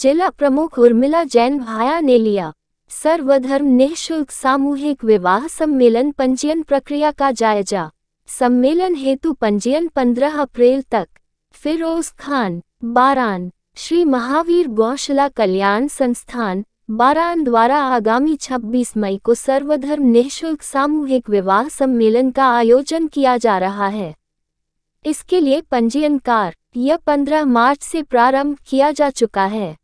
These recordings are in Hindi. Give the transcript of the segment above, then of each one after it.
जिला प्रमुख उर्मिला जैन भाया ने लिया सर्वधर्म निःशुल्क सामूहिक विवाह सम्मेलन पंजीयन प्रक्रिया का जायजा सम्मेलन हेतु पंजीयन 15 अप्रैल तक फिरोज खान बारान श्री महावीर गौशला कल्याण संस्थान बारान द्वारा आगामी 26 मई को सर्वधर्म निःशुल्क सामूहिक विवाह सम्मेलन का आयोजन किया जा रहा है इसके लिए पंजीयन कार यह 15 मार्च से प्रारंभ किया जा चुका है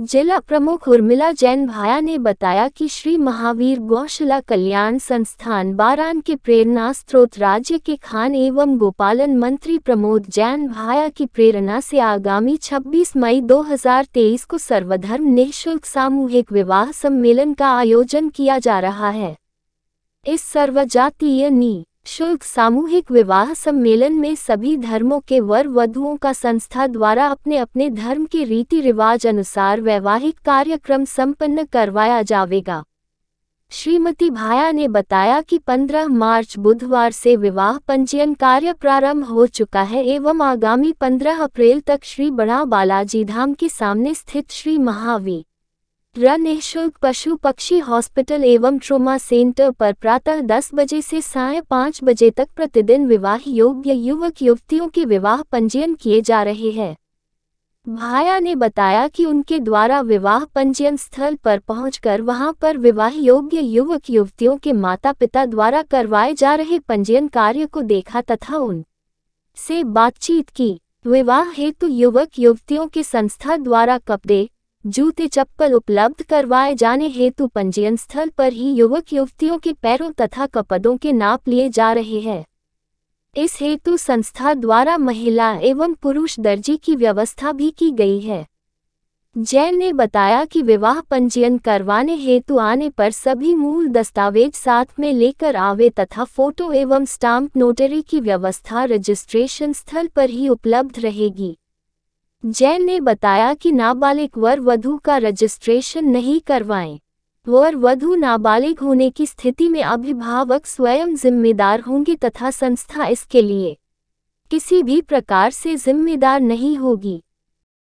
जिला प्रमुख उर्मिला जैन भाया ने बताया कि श्री महावीर गौशला कल्याण संस्थान बारान के प्रेरणा स्रोत राज्य के खान एवं गोपालन मंत्री प्रमोद जैन भाया की प्रेरणा से आगामी 26 मई 2023 को सर्वधर्म निःशुल्क सामूहिक विवाह सम्मेलन का आयोजन किया जा रहा है इस सर्वजातीय नी शुल्क सामूहिक विवाह सम्मेलन में सभी धर्मों के वर वधुओं का संस्था द्वारा अपने अपने धर्म के रीति रिवाज अनुसार वैवाहिक कार्यक्रम संपन्न करवाया जाएगा श्रीमती भाया ने बताया कि 15 मार्च बुधवार से विवाह पंजीयन कार्य प्रारंभ हो चुका है एवं आगामी 15 अप्रैल तक श्री बड़ा बालाजी धाम के सामने स्थित श्री महावीर निःशुल्क पशु पक्षी हॉस्पिटल एवं ट्रोमा सेंटर पर प्रातः दस बजे से साय पाँच बजे तक प्रतिदिन विवाह योग्य युवक युवतियों के विवाह पंजीयन किए जा रहे हैं भाया ने बताया कि उनके द्वारा विवाह पंजीयन स्थल पर पहुंचकर वहां पर विवाह योग्य युवक युवतियों के माता पिता द्वारा करवाए जा रहे पंजीयन कार्य को देखा तथा उन से बातचीत की विवाह हेतु युवक युवतियों के संस्था द्वारा कपड़े जूते चप्पल उपलब्ध करवाए जाने हेतु पंजीयन स्थल पर ही युवक युवतियों के पैरों तथा कपड़ों के नाप लिए जा रहे हैं इस हेतु संस्था द्वारा महिला एवं पुरुष दर्जी की व्यवस्था भी की गई है जैन ने बताया कि विवाह पंजीयन करवाने हेतु आने पर सभी मूल दस्तावेज साथ में लेकर आवे तथा फोटो एवं स्टाम्प नोटरी की व्यवस्था रजिस्ट्रेशन स्थल पर ही उपलब्ध रहेगी जैन ने बताया कि नाबालिग वर वधु का रजिस्ट्रेशन नहीं करवाएं वर वधु नाबालिग होने की स्थिति में अभिभावक स्वयं जिम्मेदार होंगे तथा संस्था इसके लिए किसी भी प्रकार से जिम्मेदार नहीं होगी